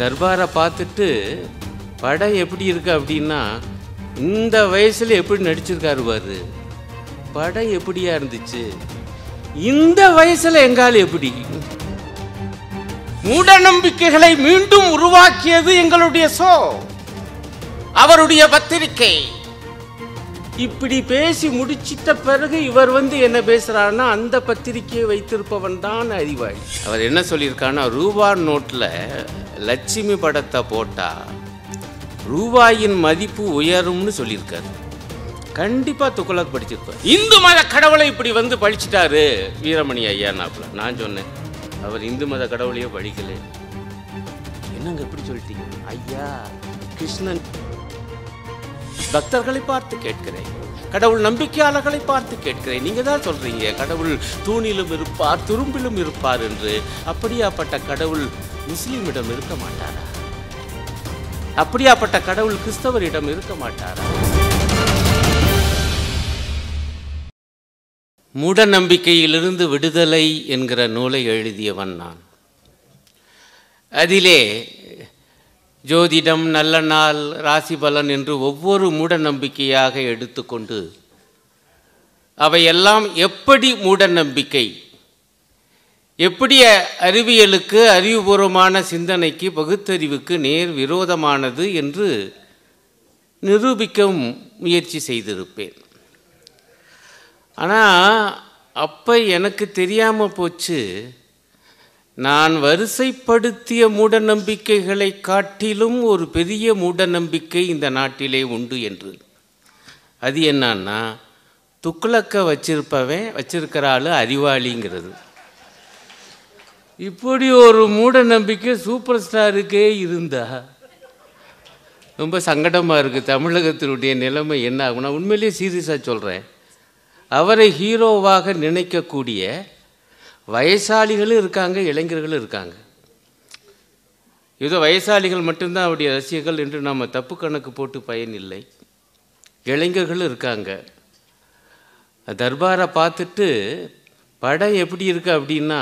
தர்பாரை பார்த்துட்டு படம் எப்படி இருக்கு அப்படின்னா இந்த வயசில் எப்படி நடிச்சிருக்காரு பாரு படம் எப்படியா இருந்துச்சு இந்த வயசில் எங்கால் எப்படி மூட நம்பிக்கைகளை மீண்டும் உருவாக்கியது எங்களுடைய சோ அவருடைய பத்திரிகை இப்படி பேசி முடிச்சிட்ட பிறகு இவர் வந்து என்ன பேசுகிறாருன்னா அந்த பத்திரிகையை வைத்திருப்பவன் தான் அறிவாளி அவர் என்ன சொல்லியிருக்காருன்னா ரூபா நோட்டில் லட்சுமி படத்தை போட்டால் ரூபாயின் மதிப்பு உயரும்னு சொல்லியிருக்காரு கண்டிப்பாக துக்குலாக் படிச்சிருப்பார் இந்து மத கடவுளை இப்படி வந்து படிச்சுட்டாரு வீரமணி ஐயா நாப்பில் நான் சொன்னேன் அவர் இந்து மத கடவுளையோ படிக்கலை என்னங்க எப்படி சொல்லிட்டீங்க ஐயா கிருஷ்ணன் பக்தர்களை பார்த்து கேட்கிறேன் கடவுள் நம்பிக்கையாளர்களை பார்த்து கேட்கிறேன் நீங்கள் தான் சொல்கிறீங்க கடவுள் தூணிலும் இருப்பார் துரும்பிலும் இருப்பார் என்று அப்படியாப்பட்ட கடவுள் முஸ்லீமிடம் இருக்க மாட்டாரா அப்படியாப்பட்ட கடவுள் கிறிஸ்தவரிடம் இருக்க மாட்டாரா மூட நம்பிக்கையிலிருந்து விடுதலை என்கிற நூலை எழுதியவன் நான் அதிலே ஜோதிடம் நல்ல நாள் ராசி பலன் என்று ஒவ்வொரு மூட நம்பிக்கையாக எடுத்துக்கொண்டு அவையெல்லாம் எப்படி மூட நம்பிக்கை எப்படி அறிவியலுக்கு அறிவுபூர்வமான சிந்தனைக்கு பகுத்தறிவுக்கு நேர் விரோதமானது என்று நிரூபிக்கவும் முயற்சி செய்திருப்பேன் ஆனால் அப்போ எனக்கு தெரியாமல் போச்சு நான் வரிசைப்படுத்திய மூடநம்பிக்கைகளை காட்டிலும் ஒரு பெரிய மூடநம்பிக்கை இந்த நாட்டிலே உண்டு என்று அது என்னன்னா துக்ளக்க வச்சிருப்பவன் வச்சிருக்கிற ஆளு அறிவாளிங்கிறது இப்படி ஒரு மூட நம்பிக்கை சூப்பர் ஸ்டாருக்கே இருந்தா ரொம்ப சங்கடமாக இருக்குது தமிழகத்தினுடைய நிலைமை என்ன ஆகும்னா உண்மையிலேயே சீரியஸாக சொல்கிறேன் அவரை ஹீரோவாக நினைக்கக்கூடிய வயசாளிகளும் இருக்காங்க இளைஞர்களும் இருக்காங்க ஏதோ வயசாளிகள் மட்டும்தான் அவருடைய ரசிகர்கள் என்று நாம் தப்பு கணக்கு போட்டு பயன் இல்லை இளைஞர்களும் இருக்காங்க தர்பாரை பார்த்துட்டு படம் எப்படி இருக்குது அப்படின்னா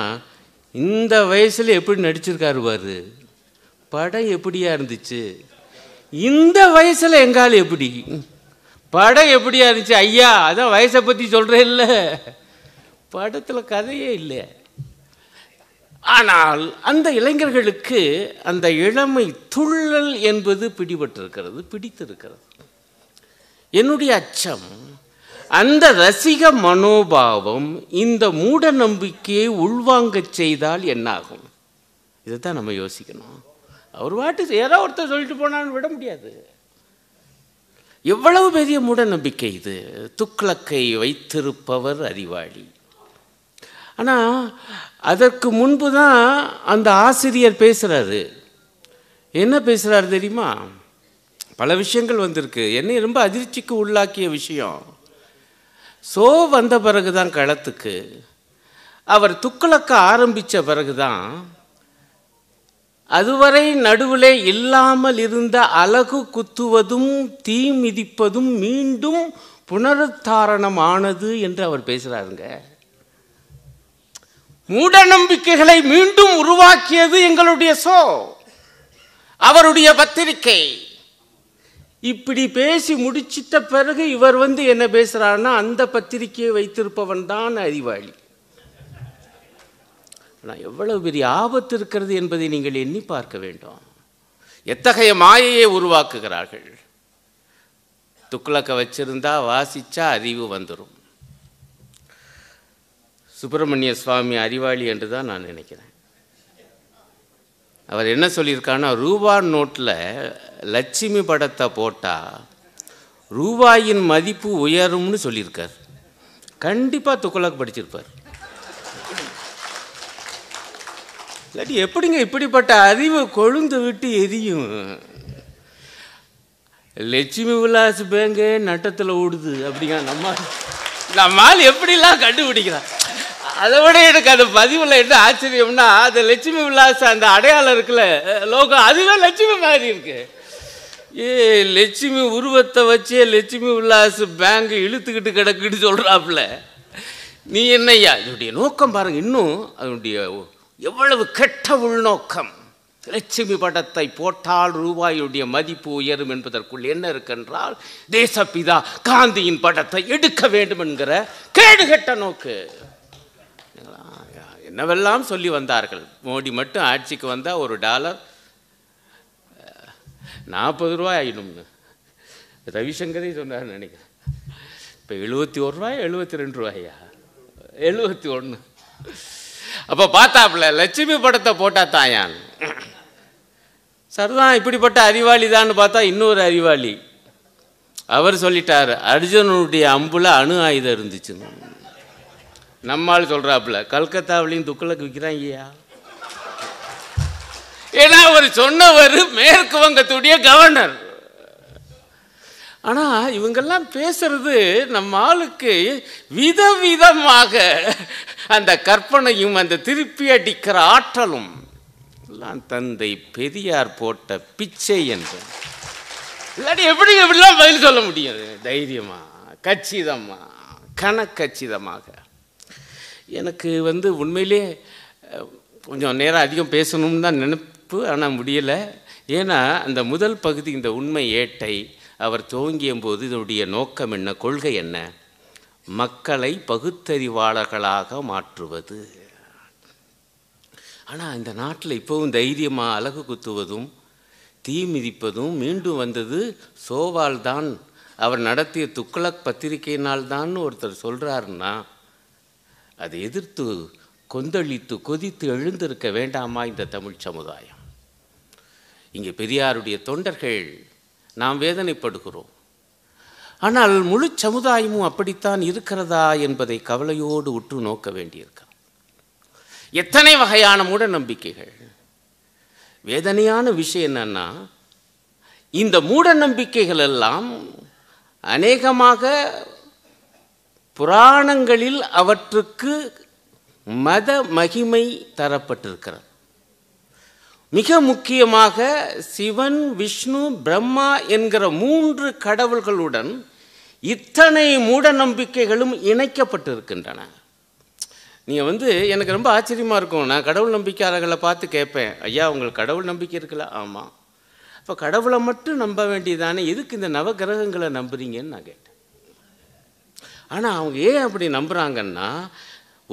இந்த வயசில் எப்படி நடிச்சிருக்காரு பாரு படம் எப்படியா இருந்துச்சு இந்த வயசில் எங்கால் எப்படி படம் எப்படியா இருந்துச்சு ஐயா அதான் வயசை பற்றி சொல்கிறேன் இல்லை படத்தில் கதையே இல்லை ஆனால் அந்த இளைஞர்களுக்கு அந்த இளமை துள்ளல் என்பது பிடிபட்டிருக்கிறது பிடித்திருக்கிறது என்னுடைய அச்சம் அந்த ரசிக மனோபாவம் இந்த மூட நம்பிக்கையை உள்வாங்கச் செய்தால் என்னாகும் இதை தான் நம்ம யோசிக்கணும் அவர் பாட்டு ஏதோ ஒருத்தர் சொல்லிட்டு போனான்னு விட முடியாது எவ்வளவு பெரிய மூட நம்பிக்கை இது துக்ளக்கை வைத்திருப்பவர் அறிவாளி ஆனால் அதற்கு முன்பு தான் அந்த ஆசிரியர் பேசுகிறாரு என்ன பேசுகிறாரு தெரியுமா பல விஷயங்கள் வந்திருக்கு என்னை ரொம்ப அதிர்ச்சிக்கு உள்ளாக்கிய விஷயம் சோ வந்த பிறகு தான் களத்துக்கு அவர் துக்களக்க ஆரம்பித்த பிறகு தான் அதுவரை நடுவில் இல்லாமல் இருந்த அழகு குத்துவதும் தீ மிதிப்பதும் மீண்டும் புனருத்தாரணமானது என்று அவர் பேசுகிறாருங்க மூட நம்பிக்கைகளை மீண்டும் உருவாக்கியது எங்களுடைய சோ அவருடைய பத்திரிக்கை இப்படி பேசி முடிச்சிட்ட பிறகு இவர் வந்து என்ன பேசுகிறாருன்னா அந்த பத்திரிகையை வைத்திருப்பவன் தான் அறிவாளி ஆனால் எவ்வளவு பெரிய ஆபத்து இருக்கிறது என்பதை நீங்கள் எண்ணி பார்க்க வேண்டும் எத்தகைய மாயையை உருவாக்குகிறார்கள் துக்ளக்க வச்சிருந்தா வாசிச்சா அறிவு வந்துடும் சுப்பிரமணிய சுவாமி அறிவாளி என்று தான் நான் நினைக்கிறேன் அவர் என்ன சொல்லியிருக்காருன்னா ரூபா நோட்டில் லட்சுமி படத்தை போட்டால் ரூபாயின் மதிப்பு உயரும்னு சொல்லியிருக்கார் கண்டிப்பாக துக்குலாக் படிச்சிருப்பார் இல்லாட்டி எப்படிங்க இப்படிப்பட்ட அறிவை கொழுந்து விட்டு எரியும் லட்சுமி விலாஸ் பேங்கே நட்டத்தில் ஓடுது அப்படிங்க நம்ம நம்மால் எப்படிலாம் கண்டுபிடிக்கிறான் அதை விட எனக்கு அந்த பதிவில் என்ன ஆச்சரியம்னா அந்த லட்சுமி விலாஸ் அந்த அடையாளம் இருக்குல்ல லோகம் அதுவே லட்சுமி மாதிரி இருக்கு ஏ லட்சுமி உருவத்தை வச்சே லட்சுமி விலாஸ் பேங்க் இழுத்துக்கிட்டு கிடக்குன்னு சொல்கிறாப்புல நீ என்னையா அதனுடைய நோக்கம் பாருங்கள் இன்னும் அதனுடைய எவ்வளவு கெட்ட உள்நோக்கம் லட்சுமி படத்தை போட்டால் ரூபாயுடைய மதிப்பு உயரும் என்பதற்குள் என்ன இருக்குன்றால் தேசப்பிதா காந்தியின் படத்தை எடுக்க வேண்டும் என்கிற கேடுகட்ட நோக்கு என்னவெல்லாம் சொல்லி வந்தார்கள் மோடி மட்டும் ஆட்சிக்கு வந்தால் ஒரு டாலர் நாற்பது ரூபா ஆயிடும்னு ரவிசங்கரே சொன்னார் நினைக்கிறேன் இப்போ எழுபத்தி ஒரு ரூபாய் எழுபத்தி ரெண்டு ரூபாயா எழுபத்தி ஒன்று அப்போ பார்த்தாப்புல லட்சுமி படத்தை போட்டால் தாயான் சரிதான் இப்படிப்பட்ட அறிவாளி தான் பார்த்தா இன்னொரு அறிவாளி அவர் சொல்லிட்டார் அர்ஜுனனுடைய அம்புல அணு ஆயுதம் இருந்துச்சுன்னு நம்மால் சொல்கிறாப்புல கல்கத்தாவிலையும் துக்களுக்கு விற்கிறாங்க ஐயா ஏன்னா அவர் சொன்னவர் மேற்கு வங்கத்துடைய கவர்னர் ஆனால் இவங்கெல்லாம் பேசுறது நம்ம ஆளுக்கு விதவிதமாக அந்த கற்பனையும் அந்த திருப்பி அடிக்கிற ஆற்றலும் எல்லாம் தந்தை பெரியார் போட்ட பிச்சை என்று இல்லாட்டி எப்படி எப்படிலாம் பதில் சொல்ல முடியாது தைரியமாக கச்சிதமாக கணக்கச்சிதமாக எனக்கு வந்து உண்மையிலே கொஞ்சம் நேரம் அதிகம் பேசணும்னு தான் நினப்பு ஆனால் முடியலை ஏன்னா அந்த முதல் பகுதி இந்த உண்மை ஏட்டை அவர் துவங்கிய போது இதனுடைய நோக்கம் என்ன கொள்கை என்ன மக்களை பகுத்தறிவாளர்களாக மாற்றுவது ஆனால் இந்த நாட்டில் இப்போவும் தைரியமாக அழகு குத்துவதும் தீ மிதிப்பதும் மீண்டும் வந்தது சோவால் தான் அவர் நடத்திய துக்ளக் பத்திரிகையினால் ஒருத்தர் சொல்கிறாருன்னா அதை எதிர்த்து கொந்தளித்து கொதித்து எழுந்திருக்க வேண்டாமா இந்த தமிழ் சமுதாயம் இங்கே பெரியாருடைய தொண்டர்கள் நாம் வேதனைப்படுகிறோம் ஆனால் முழு சமுதாயமும் அப்படித்தான் இருக்கிறதா என்பதை கவலையோடு உற்று நோக்க வேண்டியிருக்க எத்தனை வகையான மூட நம்பிக்கைகள் வேதனையான விஷயம் என்னன்னா இந்த மூட நம்பிக்கைகள் எல்லாம் அநேகமாக புராணங்களில் அவற்றுக்கு மத மகிமை தரப்பட்டிருக்கிறது மிக முக்கியமாக சிவன் விஷ்ணு பிரம்மா என்கிற மூன்று கடவுள்களுடன் இத்தனை மூட நம்பிக்கைகளும் இணைக்கப்பட்டிருக்கின்றன நீங்கள் வந்து எனக்கு ரொம்ப ஆச்சரியமாக இருக்கும் நான் கடவுள் நம்பிக்கையாளர்களை பார்த்து கேட்பேன் ஐயா உங்களுக்கு கடவுள் நம்பிக்கை இருக்குல்ல ஆமாம் இப்போ கடவுளை மட்டும் நம்ப வேண்டியதானே எதுக்கு இந்த நவகிரகங்களை நம்புறீங்கன்னு நான் கேட்டேன் ஆனால் அவங்க ஏன் அப்படி நம்புகிறாங்கன்னா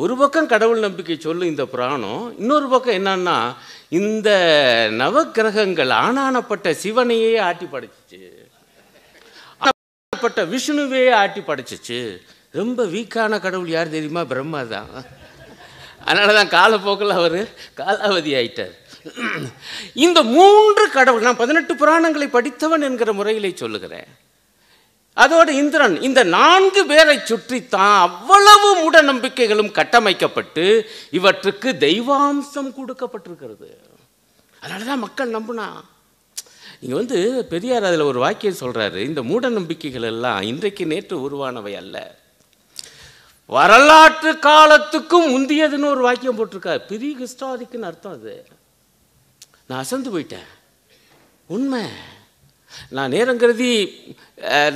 ஒரு பக்கம் கடவுள் நம்பிக்கை சொல்லும் இந்த புராணம் இன்னொரு பக்கம் என்னன்னா இந்த நவக்கிரகங்கள் ஆனானப்பட்ட சிவனையே ஆட்டி படைச்சிச்சு ஆணப்பட்ட விஷ்ணுவே ஆட்டி படைச்சிச்சு ரொம்ப வீக்கான கடவுள் யார் தெரியுமா பிரம்மா தான் அதனால தான் காலப்போக்கில் அவர் காலாவதி ஆயிட்டார் இந்த மூன்று கடவுள் நான் பதினெட்டு புராணங்களை படித்தவன் என்கிற முறையிலே சொல்லுகிறேன் அதோடு இந்திரன் இந்த நான்கு பேரை சுற்றித்தான் அவ்வளவு மூட நம்பிக்கைகளும் கட்டமைக்கப்பட்டு இவற்றுக்கு தெய்வாம்சம் கொடுக்கப்பட்டிருக்கிறது அதனால தான் மக்கள் நம்புனா இங்கே வந்து பெரியார் அதில் ஒரு வாக்கியம் சொல்கிறாரு இந்த மூட நம்பிக்கைகள் எல்லாம் இன்றைக்கு நேற்று உருவானவை அல்ல வரலாற்று காலத்துக்கும் முந்தியதுன்னு ஒரு வாக்கியம் போட்டிருக்காரு பிரி ஹிஸ்டாரிக்குன்னு அர்த்தம் அது நான் அசந்து போயிட்டேன் உண்மை நான் நேரம் கருதி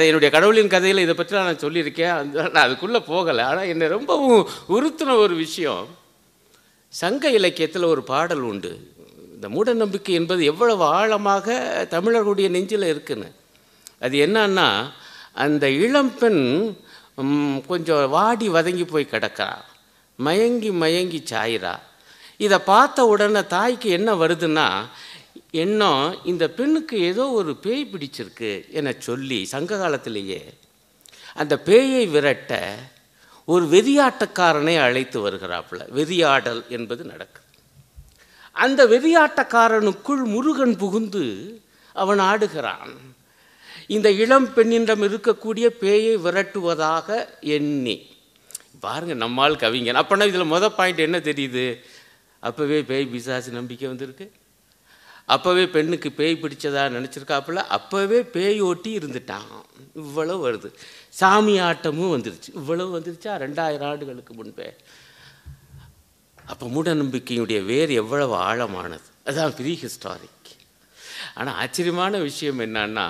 என்னுடைய கடவுளின் கதையில் இதை பற்றி நான் சொல்லியிருக்கேன் அந்த நான் அதுக்குள்ளே போகலை ஆனால் என்னை ரொம்பவும் உறுத்தின ஒரு விஷயம் சங்க இலக்கியத்தில் ஒரு பாடல் உண்டு இந்த மூட நம்பிக்கை என்பது எவ்வளவு ஆழமாக தமிழர்களுடைய நெஞ்சில் இருக்குன்னு அது என்னன்னா அந்த இளம்பெண் கொஞ்சம் வாடி வதங்கி போய் கிடக்கிறாள் மயங்கி மயங்கி சாயிறா இதை பார்த்த உடனே தாய்க்கு என்ன வருதுன்னா எண்ணம் இந்த பெண்ணுக்கு ஏதோ ஒரு பேய் பிடிச்சிருக்கு என சொல்லி சங்க காலத்திலேயே அந்த பேயை விரட்ட ஒரு வெறியாட்டக்காரனை அழைத்து வருகிறாப்புல வெறியாடல் என்பது நடக்கும் அந்த வெறியாட்டக்காரனுக்குள் முருகன் புகுந்து அவன் ஆடுகிறான் இந்த இளம் பெண்ணிடம் இருக்கக்கூடிய பேயை விரட்டுவதாக எண்ணி பாருங்க நம்மால் கவிஞன் அப்போனா இதில் மொதல் பாயிண்ட் என்ன தெரியுது அப்போவே பேய் பிசாசு நம்பிக்கை வந்திருக்கு அப்போவே பெண்ணுக்கு பேய் பிடிச்சதா நினச்சிருக்காப்புல அப்போவே பேய் ஓட்டி இருந்துட்டான் இவ்வளோ வருது சாமி ஆட்டமும் வந்துருச்சு இவ்வளவு வந்துருச்சா ரெண்டாயிரம் ஆண்டுகளுக்கு முன்பே அப்போ மூட நம்பிக்கையுடைய வேர் எவ்வளவு ஆழமானது அதுதான் ப்ரீ ஹிஸ்டாரிக் ஆனால் ஆச்சரியமான விஷயம் என்னன்னா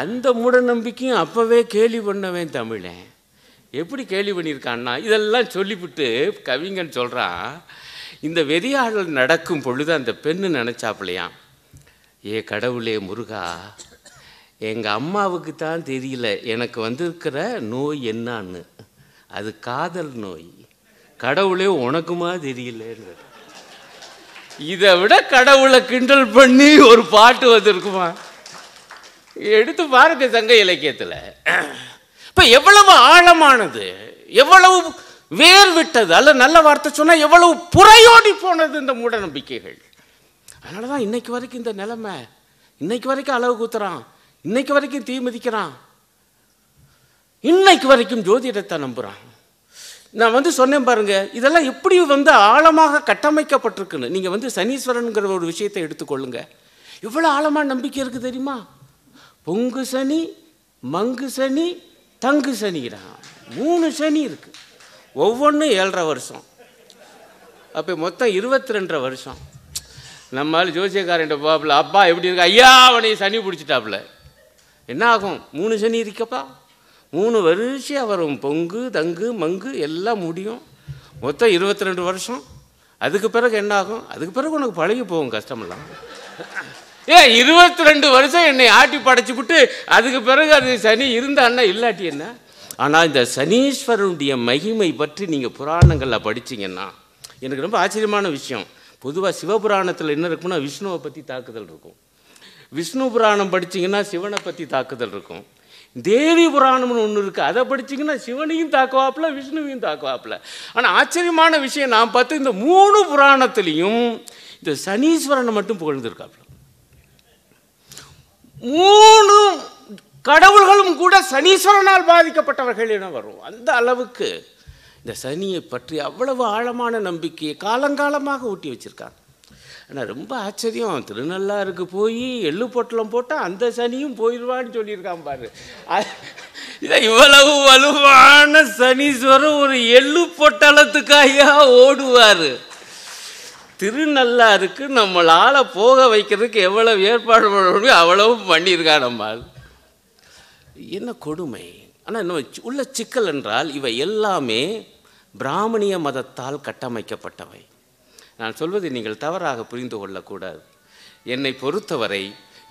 அந்த மூட நம்பிக்கையும் அப்போவே கேலி பண்ணவேன் தமிழன் எப்படி கேலி பண்ணியிருக்கான்னா இதெல்லாம் சொல்லிவிட்டு கவிஞன் சொல்கிறான் இந்த வெறியாடல் நடக்கும் பொழுது அந்த பெண்ணு நினச்சாப்பிலையாம் ஏ கடவுளே முருகா எங்கள் அம்மாவுக்கு தான் தெரியல எனக்கு வந்திருக்கிற நோய் என்னான்னு அது காதல் நோய் கடவுளே உனக்குமா தெரியலன்னு இதை விட கடவுளை கிண்டல் பண்ணி ஒரு பாட்டு வந்திருக்குமா எடுத்து பாருங்க சங்க இலக்கியத்தில் இப்போ எவ்வளவு ஆழமானது எவ்வளவு வேர் விட்டது அல்ல நல்ல வார்த்தை சொன்னால் எவ்வளவு புறையோடி போனது இந்த மூட நம்பிக்கைகள் அதனால தான் இன்னைக்கு வரைக்கும் இந்த நிலைமை இன்னைக்கு வரைக்கும் அளவு கூத்துறான் இன்னைக்கு வரைக்கும் தீ மதிக்கிறான் இன்னைக்கு வரைக்கும் ஜோதிடத்தை நம்புகிறான் நான் வந்து சொன்னேன் பாருங்க இதெல்லாம் எப்படி வந்து ஆழமாக கட்டமைக்கப்பட்டிருக்குன்னு நீங்கள் வந்து சனீஸ்வரனுங்கிற ஒரு விஷயத்தை எடுத்துக்கொள்ளுங்க எவ்வளோ ஆழமாக நம்பிக்கை இருக்குது தெரியுமா பொங்கு சனி மங்கு சனி தங்கு சனிகிறான் மூணு சனி இருக்குது ஒவ்வொன்றும் ஏழரை வருஷம் அப்போ மொத்தம் இருபத்தி ரெண்டரை வருஷம் நம்மால் ஜோசியக்காரன் பாப்பில் அப்பா எப்படி இருக்கு ஐயா அவனை சனி பிடிச்சிட்டாப்புல என்ன ஆகும் மூணு சனி இருக்கப்பா மூணு வருஷம் வரும் பொங்கு தங்கு மங்கு எல்லாம் முடியும் மொத்தம் இருபத்தி ரெண்டு வருஷம் அதுக்கு பிறகு என்ன ஆகும் அதுக்கு பிறகு உனக்கு பழகி போகும் கஷ்டமெல்லாம் ஏ இருபத்தி ரெண்டு வருஷம் என்னை ஆட்டி படைச்சிவிட்டு அதுக்கு பிறகு அது சனி இருந்தான்னா இல்லாட்டி என்ன ஆனால் இந்த சனீஸ்வரனுடைய மகிமை பற்றி நீங்கள் புராணங்களில் படிச்சிங்கன்னா எனக்கு ரொம்ப ஆச்சரியமான விஷயம் பொதுவாக சிவபுராணத்தில் என்ன இருக்குன்னா விஷ்ணுவை பற்றி தாக்குதல் இருக்கும் விஷ்ணு புராணம் படித்தீங்கன்னா சிவனை பற்றி தாக்குதல் இருக்கும் தேவி புராணம்னு ஒன்று இருக்குது அதை படிச்சிங்கன்னா சிவனையும் தாக்குவாப்பில் விஷ்ணுவையும் தாக்குவாப்பில் ஆனால் ஆச்சரியமான விஷயம் நான் பார்த்து இந்த மூணு புராணத்துலேயும் இந்த சனீஸ்வரனை மட்டும் புகழ்ந்துருக்காப்புல மூணும் கடவுள்களும் கூட சனீஸ்வரனால் பாதிக்கப்பட்டவர்கள் என வரும் அந்த அளவுக்கு இந்த சனியை பற்றி அவ்வளவு ஆழமான நம்பிக்கையை காலங்காலமாக ஊட்டி வச்சுருக்காங்க ஆனால் ரொம்ப ஆச்சரியம் திருநள்ளாருக்கு போய் எள்ளு பொட்டலம் போட்டால் அந்த சனியும் போயிடுவான்னு சொல்லியிருக்கான் பாரு இதை இவ்வளவு வலுவான சனீஸ்வரர் ஒரு எள்ளு பொட்டலத்துக்காக ஓடுவார் திருநள்ளாருக்கு நம்மளால் போக வைக்கிறதுக்கு எவ்வளவு ஏற்பாடு பண்ணணும் அவ்வளவும் பண்ணியிருக்கா நம்மால் என்ன கொடுமை ஆனால் இன்னும் உள்ள சிக்கல் என்றால் இவை எல்லாமே பிராமணிய மதத்தால் கட்டமைக்கப்பட்டவை நான் சொல்வதை நீங்கள் தவறாக புரிந்து கொள்ளக்கூடாது என்னை பொறுத்தவரை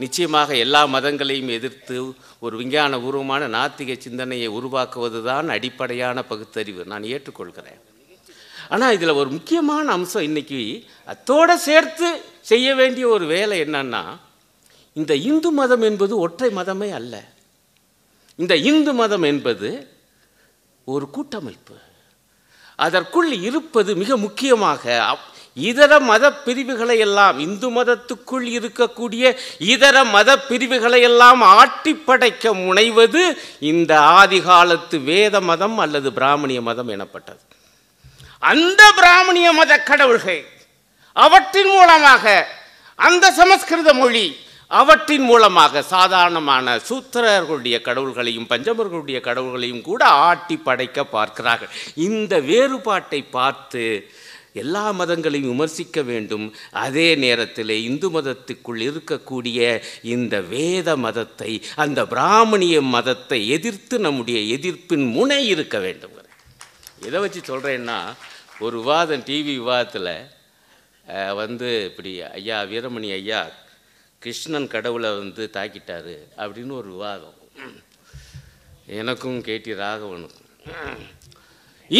நிச்சயமாக எல்லா மதங்களையும் எதிர்த்து ஒரு விஞ்ஞான பூர்வமான நாத்திக சிந்தனையை உருவாக்குவது தான் அடிப்படையான பகுத்தறிவு நான் ஏற்றுக்கொள்கிறேன் ஆனால் இதில் ஒரு முக்கியமான அம்சம் இன்னைக்கு அத்தோடு சேர்த்து செய்ய வேண்டிய ஒரு வேலை என்னன்னா இந்த இந்து மதம் என்பது ஒற்றை மதமே அல்ல இந்த இந்து மதம் என்பது ஒரு கூட்டமைப்பு அதற்குள் இருப்பது மிக முக்கியமாக இதர மத பிரிவுகளை எல்லாம் இந்து மதத்துக்குள் இருக்கக்கூடிய இதர மத பிரிவுகளை எல்லாம் ஆட்டிப்படைக்க முனைவது இந்த ஆதிகாலத்து வேத மதம் அல்லது பிராமணிய மதம் எனப்பட்டது அந்த பிராமணிய மத கடவுள்கள் அவற்றின் மூலமாக அந்த சமஸ்கிருத மொழி அவற்றின் மூலமாக சாதாரணமான சூத்திரர்களுடைய கடவுள்களையும் பஞ்சமர்களுடைய கடவுள்களையும் கூட ஆட்டி படைக்க பார்க்கிறார்கள் இந்த வேறுபாட்டை பார்த்து எல்லா மதங்களையும் விமர்சிக்க வேண்டும் அதே நேரத்தில் இந்து மதத்துக்குள் இருக்கக்கூடிய இந்த வேத மதத்தை அந்த பிராமணிய மதத்தை எதிர்த்து நம்முடைய எதிர்ப்பின் முனை இருக்க வேண்டும் எதை வச்சு சொல்கிறேன்னா ஒரு விவாதம் டிவி விவாதத்தில் வந்து இப்படி ஐயா வீரமணி ஐயா கிருஷ்ணன் கடவுளை வந்து தாக்கிட்டாரு அப்படின்னு ஒரு விவாதம் எனக்கும் கேட்டி ராகவனுக்கும்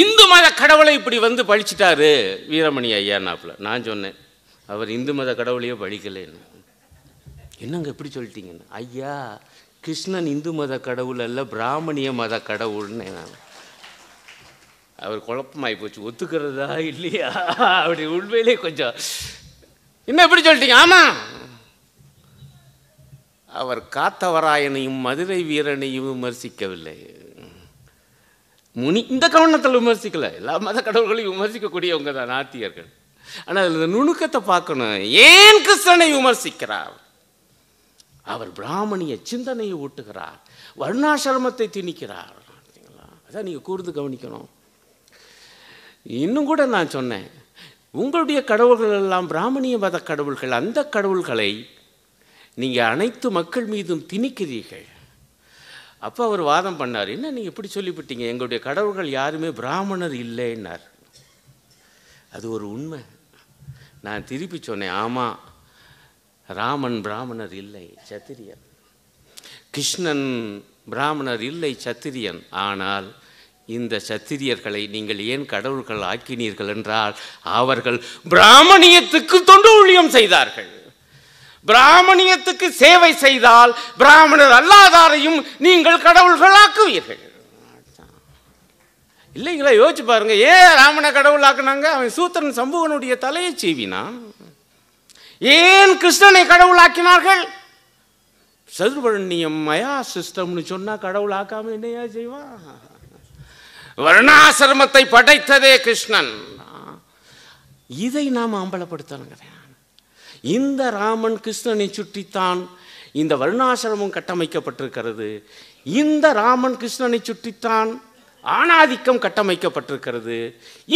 இந்து மத கடவுளை இப்படி வந்து பழிச்சிட்டாரு வீரமணி ஐயா நாப்பில் நான் சொன்னேன் அவர் இந்து மத கடவுளையே பழிக்கலைன்னு என்னங்க எப்படி சொல்லிட்டீங்கன்னு ஐயா கிருஷ்ணன் இந்து மத கடவுள் அல்ல பிராமணிய மத கடவுள்னு நான் அவர் குழப்பமாகி போச்சு ஒத்துக்கிறதா இல்லையா அப்படி உண்மையிலே கொஞ்சம் என்ன எப்படி சொல்லிட்டீங்க ஆமாம் அவர் காத்தவராயனையும் மதுரை வீரனையும் விமர்சிக்கவில்லை முனி இந்த கவனத்தில் விமர்சிக்கலை எல்லா மத கடவுள்களையும் விமர்சிக்கக்கூடியவங்க தான் நாத்தியர்கள் ஆனால் அதில் நுணுக்கத்தை பார்க்கணும் ஏன் கிருஷ்ணனை விமர்சிக்கிறார் அவர் பிராமணிய சிந்தனையை ஊட்டுகிறார் வருணாசிரமத்தை திணிக்கிறார் அதான் நீங்கள் கூர்ந்து கவனிக்கணும் இன்னும் கூட நான் சொன்னேன் உங்களுடைய கடவுள்கள் எல்லாம் பிராமணிய மத கடவுள்கள் அந்த கடவுள்களை நீங்கள் அனைத்து மக்கள் மீதும் திணிக்கிறீர்கள் அப்போ அவர் வாதம் பண்ணார் என்ன நீங்கள் இப்படி சொல்லிவிட்டீங்க எங்களுடைய கடவுள்கள் யாருமே பிராமணர் இல்லைன்னார் அது ஒரு உண்மை நான் திருப்பி சொன்னேன் ஆமாம் ராமன் பிராமணர் இல்லை சத்திரியன் கிருஷ்ணன் பிராமணர் இல்லை சத்திரியன் ஆனால் இந்த சத்திரியர்களை நீங்கள் ஏன் கடவுள்கள் ஆக்கினீர்கள் என்றால் அவர்கள் பிராமணியத்துக்கு தொண்டு ஊழியம் செய்தார்கள் பிராமணியத்துக்கு சேவை செய்தால் பிராமணர் அல்லாதாரையும் நீங்கள் கடவுள்களாக்குவீர்கள் இல்லைங்களா யோசிச்சு பாருங்க ஏன் ராமனை கடவுளாக்குனாங்க அவன் சூத்திரன் சம்புவனுடைய தலையை சீவினான் ஏன் கிருஷ்ணனை கடவுளாக்கினார்கள் சதுர்வர்ணியம் மயா சிஸ்டம்னு சொன்னா கடவுள் ஆக்காம என்னையா செய்வான் வருணாசிரமத்தை படைத்ததே கிருஷ்ணன் இதை நாம் அம்பலப்படுத்தணுங்கிற இந்த ராமன் கிருஷ்ணனை சுற்றித்தான் இந்த வருணாசிரமம் கட்டமைக்கப்பட்டிருக்கிறது இந்த ராமன் கிருஷ்ணனை சுற்றித்தான் ஆணாதிக்கம் கட்டமைக்கப்பட்டிருக்கிறது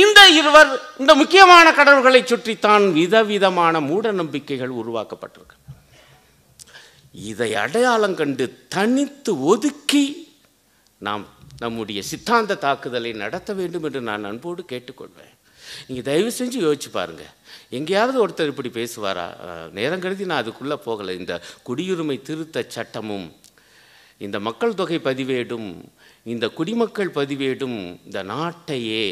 இந்த இருவர் இந்த முக்கியமான கடவுள்களை சுற்றித்தான் விதவிதமான மூட நம்பிக்கைகள் உருவாக்கப்பட்டிருக்கு இதை அடையாளம் கண்டு தனித்து ஒதுக்கி நாம் நம்முடைய சித்தாந்த தாக்குதலை நடத்த வேண்டும் என்று நான் அன்போடு கேட்டுக்கொள்வேன் நீங்கள் தயவு செஞ்சு யோசிச்சு பாருங்கள் எங்கேயாவது ஒருத்தர் இப்படி பேசுவாரா நேரம் கருதி நான் அதுக்குள்ளே போகலை இந்த குடியுரிமை திருத்த சட்டமும் இந்த மக்கள் தொகை பதிவேடும் இந்த குடிமக்கள் பதிவேடும் இந்த நாட்டையே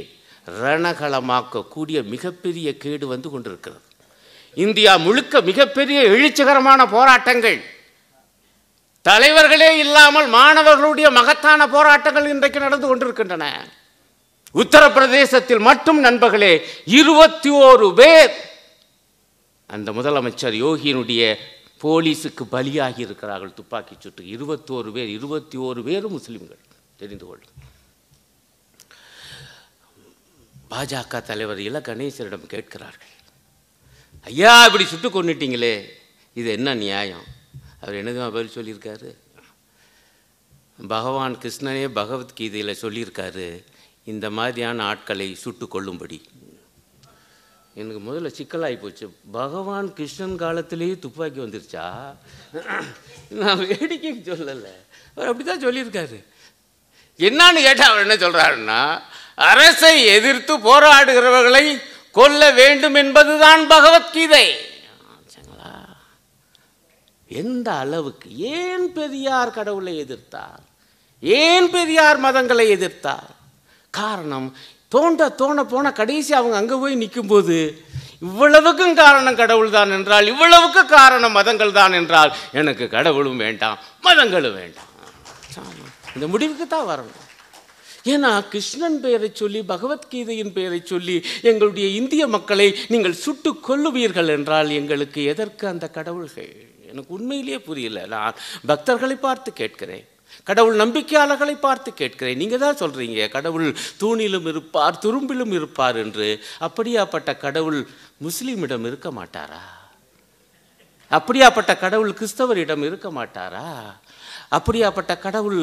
ரணகளமாக்கக்கூடிய மிகப்பெரிய கேடு வந்து கொண்டிருக்கிறது இந்தியா முழுக்க மிகப்பெரிய எழுச்சிகரமான போராட்டங்கள் தலைவர்களே இல்லாமல் மாணவர்களுடைய மகத்தான போராட்டங்கள் இன்றைக்கு நடந்து கொண்டிருக்கின்றன உத்தரப்பிரதேசத்தில் மட்டும் நண்பர்களே இருபத்தி ஓரு பேர் அந்த முதலமைச்சர் யோகியினுடைய போலீஸுக்கு பலியாகி இருக்கிறார்கள் துப்பாக்கி சுட்டு இருபத்தோரு பேர் இருபத்தி ஓரு பேரும் முஸ்லீம்கள் தெரிந்து கொள் பாஜக தலைவர் இள கணேசரிடம் கேட்கிறார்கள் ஐயா இப்படி சுட்டு கொண்டுட்டீங்களே இது என்ன நியாயம் அவர் என்னதான் பதில் சொல்லியிருக்காரு பகவான் கிருஷ்ணனே பகவத்கீதையில் சொல்லியிருக்காரு இந்த மாதிரியான ஆட்களை சுட்டு கொள்ளும்படி எனக்கு முதல்ல சிக்கலாகி போச்சு பகவான் கிருஷ்ணன் காலத்திலேயே துப்பாக்கி வந்துருச்சா நான் வேடிக்கைக்கு சொல்லலை அவர் அப்படி தான் சொல்லியிருக்காரு என்னான்னு கேட்டால் அவர் என்ன சொல்கிறாருன்னா அரசை எதிர்த்து போராடுகிறவர்களை கொல்ல வேண்டும் என்பதுதான் பகவத்கீதை எந்த அளவுக்கு ஏன் பெரியார் கடவுளை எதிர்த்தார் ஏன் பெரியார் மதங்களை எதிர்த்தார் காரணம் தோண்ட தோண போன கடைசி அவங்க அங்கே போய் நிற்கும்போது இவ்வளவுக்கும் காரணம் கடவுள் தான் என்றால் இவ்வளவுக்கு காரணம் மதங்கள் தான் என்றால் எனக்கு கடவுளும் வேண்டாம் மதங்களும் வேண்டாம் இந்த முடிவுக்கு தான் வரணும் ஏன்னா கிருஷ்ணன் பெயரை சொல்லி பகவத்கீதையின் பெயரை சொல்லி எங்களுடைய இந்திய மக்களை நீங்கள் சுட்டு கொல்லுவீர்கள் என்றால் எங்களுக்கு எதற்கு அந்த கடவுள்கள் எனக்கு உண்மையிலேயே புரியல நான் பக்தர்களை பார்த்து கேட்கிறேன் கடவுள் நம்பிக்கையாளர்களை பார்த்து கேட்கிறேன் நீங்கள் தான் சொல்கிறீங்க கடவுள் தூணிலும் இருப்பார் துரும்பிலும் இருப்பார் என்று அப்படியாப்பட்ட கடவுள் முஸ்லீமிடம் இருக்க மாட்டாரா அப்படியாப்பட்ட கடவுள் கிறிஸ்தவரிடம் இருக்க மாட்டாரா அப்படியாப்பட்ட கடவுள்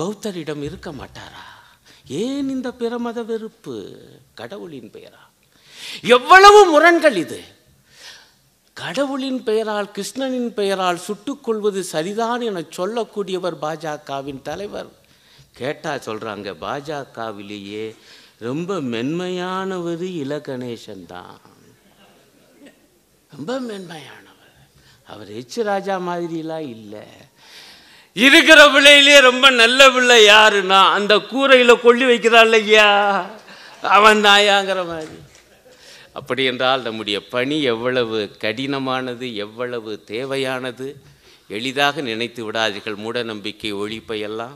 பௌத்தரிடம் இருக்க மாட்டாரா ஏன் இந்த பிரமத வெறுப்பு கடவுளின் பெயரா எவ்வளவு முரண்கள் இது கடவுளின் பெயரால் கிருஷ்ணனின் பெயரால் சுட்டுக்கொள்வது சரிதான் என சொல்லக்கூடியவர் பாஜகவின் தலைவர் கேட்டால் சொல்கிறாங்க பாஜகவிலேயே ரொம்ப மென்மையானவர் கணேசன் தான் ரொம்ப மென்மையானவர் அவர் ஹெச் ராஜா மாதிரிலாம் இல்லை இருக்கிற பிள்ளையிலே ரொம்ப நல்ல பிள்ளை யாருன்னா அந்த கூரையில் கொள்ளி வைக்கிறான் இல்லையா அவன் நாயாங்கிற மாதிரி அப்படி என்றால் நம்முடைய பணி எவ்வளவு கடினமானது எவ்வளவு தேவையானது எளிதாக நினைத்து விடாதீர்கள் மூட நம்பிக்கை ஒழிப்பையெல்லாம்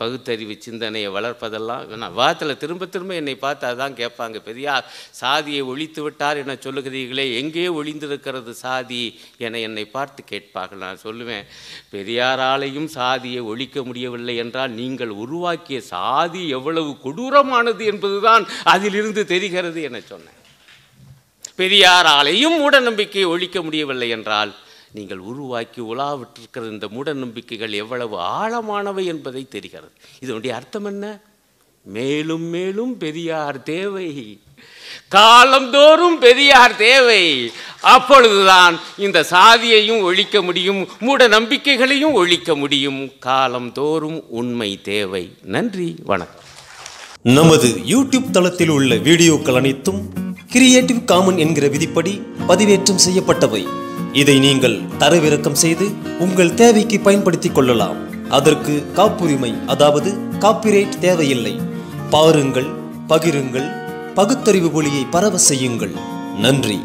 பகுத்தறிவு சிந்தனையை வளர்ப்பதெல்லாம் வாரத்தில் திரும்ப திரும்ப என்னை பார்த்து அதான் கேட்பாங்க பெரியார் சாதியை ஒழித்து விட்டார் என சொல்லுகிறீர்களே எங்கே ஒழிந்திருக்கிறது சாதி என என்னை பார்த்து கேட்பார்கள் நான் சொல்லுவேன் பெரியாராலையும் சாதியை ஒழிக்க முடியவில்லை என்றால் நீங்கள் உருவாக்கிய சாதி எவ்வளவு கொடூரமானது என்பதுதான் அதிலிருந்து தெரிகிறது என சொன்னேன் பெரியாராலேயும் மூடநம்பிக்கை ஒழிக்க முடியவில்லை என்றால் நீங்கள் உருவாக்கி உலாவிட்டிருக்கிற இந்த மூடநம்பிக்கைகள் எவ்வளவு ஆழமானவை என்பதை தெரிகிறது இதனுடைய அர்த்தம் என்ன மேலும் மேலும் பெரியார் தேவை காலந்தோறும் பெரியார் தேவை அப்பொழுதுதான் இந்த சாதியையும் ஒழிக்க முடியும் மூட நம்பிக்கைகளையும் ஒழிக்க முடியும் காலந்தோறும் உண்மை தேவை நன்றி வணக்கம் நமது யூடியூப் தளத்தில் உள்ள வீடியோக்கள் அனைத்தும் கிரியேட்டிவ் காமன் என்கிற விதிப்படி பதிவேற்றம் செய்யப்பட்டவை இதை நீங்கள் தரவிறக்கம் செய்து உங்கள் தேவைக்கு பயன்படுத்திக் கொள்ளலாம் அதற்கு காப்புரிமை அதாவது காப்பிரைட் தேவையில்லை பாருங்கள் பகிருங்கள் பகுத்தறிவு ஒளியை பரவ செய்யுங்கள் நன்றி